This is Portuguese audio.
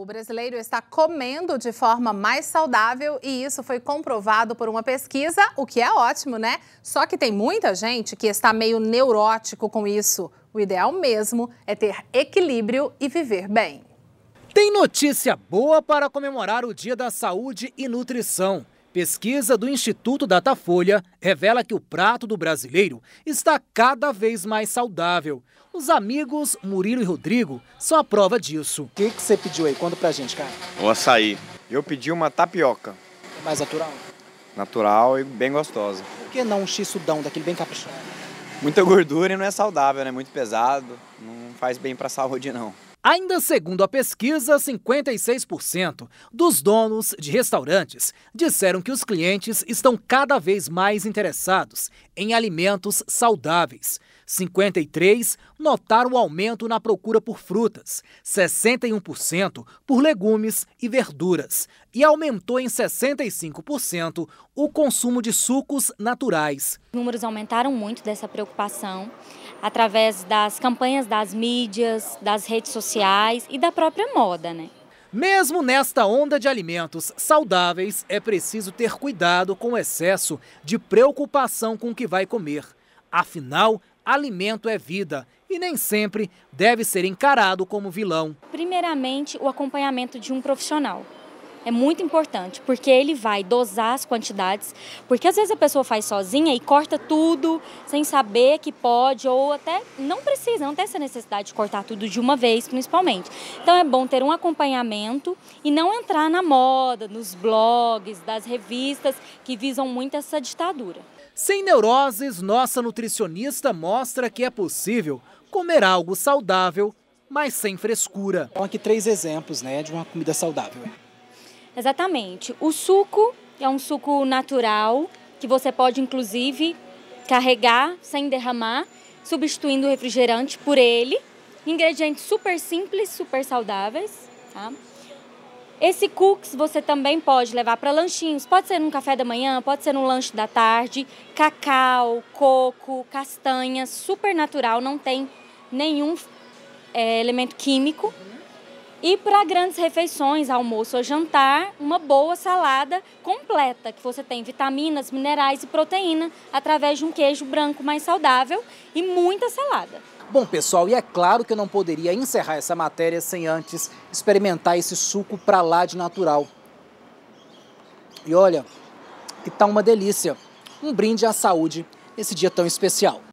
O brasileiro está comendo de forma mais saudável e isso foi comprovado por uma pesquisa, o que é ótimo, né? Só que tem muita gente que está meio neurótico com isso. O ideal mesmo é ter equilíbrio e viver bem. Tem notícia boa para comemorar o Dia da Saúde e Nutrição. Pesquisa do Instituto Datafolha revela que o prato do brasileiro está cada vez mais saudável. Os amigos Murilo e Rodrigo são a prova disso. O que, que você pediu aí? Conta pra gente, cara. Um açaí. Eu pedi uma tapioca. É mais natural? Natural e bem gostosa. Por que não um xisudão daquele bem caprichado? Muita gordura e não é saudável, né? Muito pesado. Não faz bem pra saúde, não. Ainda segundo a pesquisa, 56% dos donos de restaurantes disseram que os clientes estão cada vez mais interessados em alimentos saudáveis. 53 notaram o aumento na procura por frutas, 61% por legumes e verduras, e aumentou em 65% o consumo de sucos naturais. Os números aumentaram muito dessa preocupação através das campanhas das mídias, das redes sociais e da própria moda, né? Mesmo nesta onda de alimentos saudáveis, é preciso ter cuidado com o excesso de preocupação com o que vai comer. Afinal, alimento é vida e nem sempre deve ser encarado como vilão. Primeiramente, o acompanhamento de um profissional. É muito importante, porque ele vai dosar as quantidades, porque às vezes a pessoa faz sozinha e corta tudo sem saber que pode, ou até não precisa, não tem essa necessidade de cortar tudo de uma vez, principalmente. Então é bom ter um acompanhamento e não entrar na moda, nos blogs, das revistas que visam muito essa ditadura. Sem neuroses, nossa nutricionista mostra que é possível comer algo saudável, mas sem frescura. Então, aqui três exemplos né, de uma comida saudável. Exatamente. O suco é um suco natural que você pode, inclusive, carregar sem derramar, substituindo o refrigerante por ele. Ingredientes super simples, super saudáveis. Tá? Esse cookies você também pode levar para lanchinhos, pode ser num café da manhã, pode ser num lanche da tarde, cacau, coco, castanha, super natural, não tem nenhum é, elemento químico. E para grandes refeições, almoço ou jantar, uma boa salada completa, que você tem vitaminas, minerais e proteína através de um queijo branco mais saudável e muita salada. Bom, pessoal, e é claro que eu não poderia encerrar essa matéria sem antes experimentar esse suco para lá de natural. E olha, que tá uma delícia. Um brinde à saúde nesse dia tão especial.